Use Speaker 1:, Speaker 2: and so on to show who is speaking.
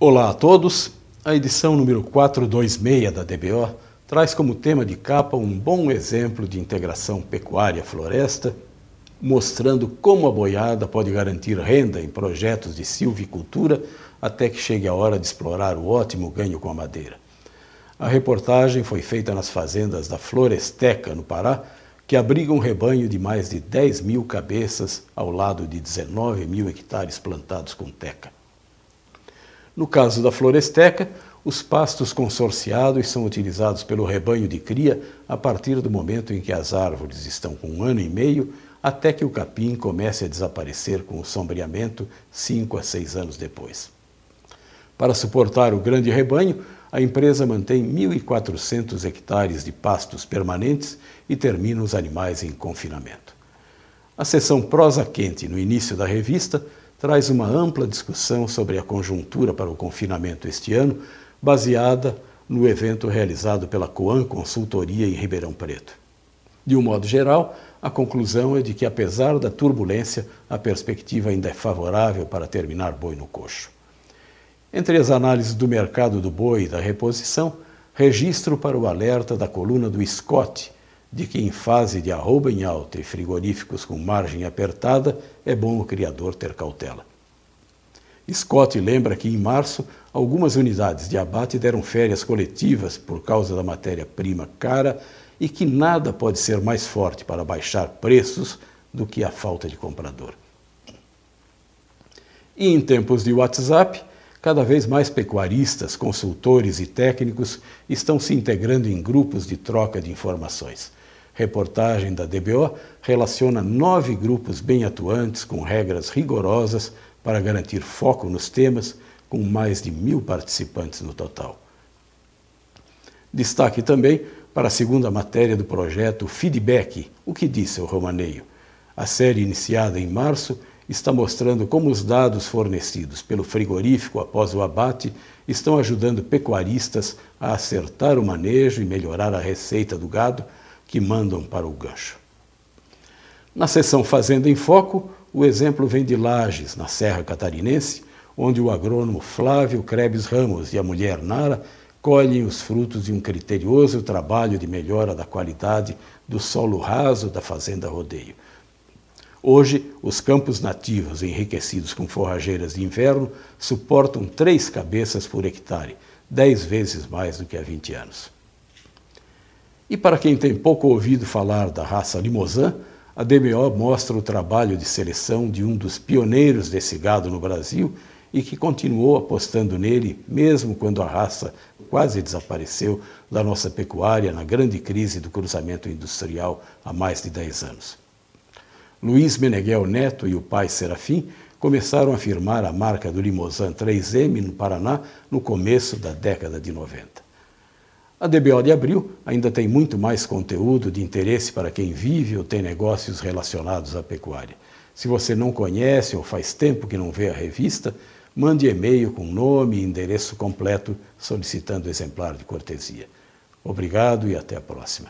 Speaker 1: Olá a todos. A edição número 426 da DBO traz como tema de capa um bom exemplo de integração pecuária-floresta, mostrando como a boiada pode garantir renda em projetos de silvicultura até que chegue a hora de explorar o ótimo ganho com a madeira. A reportagem foi feita nas fazendas da Floresteca, no Pará, que abriga um rebanho de mais de 10 mil cabeças ao lado de 19 mil hectares plantados com teca. No caso da floresteca, os pastos consorciados são utilizados pelo rebanho de cria a partir do momento em que as árvores estão com um ano e meio até que o capim comece a desaparecer com o sombreamento cinco a seis anos depois. Para suportar o grande rebanho, a empresa mantém 1.400 hectares de pastos permanentes e termina os animais em confinamento. A seção Prosa Quente, no início da revista, traz uma ampla discussão sobre a conjuntura para o confinamento este ano, baseada no evento realizado pela Coan Consultoria em Ribeirão Preto. De um modo geral, a conclusão é de que, apesar da turbulência, a perspectiva ainda é favorável para terminar boi no coxo. Entre as análises do mercado do boi e da reposição, registro para o alerta da coluna do Scott, de que em fase de arroba em alta e frigoríficos com margem apertada, é bom o criador ter cautela. Scott lembra que em março algumas unidades de abate deram férias coletivas por causa da matéria-prima cara e que nada pode ser mais forte para baixar preços do que a falta de comprador. E em tempos de WhatsApp, Cada vez mais pecuaristas, consultores e técnicos estão se integrando em grupos de troca de informações. Reportagem da DBO relaciona nove grupos bem atuantes com regras rigorosas para garantir foco nos temas, com mais de mil participantes no total. Destaque também para a segunda matéria do projeto Feedback, o que disse o Romaneio. A série iniciada em março está mostrando como os dados fornecidos pelo frigorífico após o abate estão ajudando pecuaristas a acertar o manejo e melhorar a receita do gado que mandam para o gancho. Na seção Fazenda em Foco, o exemplo vem de Lages, na Serra Catarinense, onde o agrônomo Flávio Krebs Ramos e a mulher Nara colhem os frutos de um criterioso trabalho de melhora da qualidade do solo raso da Fazenda Rodeio, Hoje, os campos nativos, enriquecidos com forrageiras de inverno, suportam três cabeças por hectare, dez vezes mais do que há 20 anos. E para quem tem pouco ouvido falar da raça Limousin, a DBO mostra o trabalho de seleção de um dos pioneiros desse gado no Brasil e que continuou apostando nele, mesmo quando a raça quase desapareceu da nossa pecuária na grande crise do cruzamento industrial há mais de 10 anos. Luiz Meneghel Neto e o pai Serafim começaram a firmar a marca do Limousin 3M no Paraná no começo da década de 90. A DBO de Abril ainda tem muito mais conteúdo de interesse para quem vive ou tem negócios relacionados à pecuária. Se você não conhece ou faz tempo que não vê a revista, mande e-mail com nome e endereço completo solicitando exemplar de cortesia. Obrigado e até a próxima.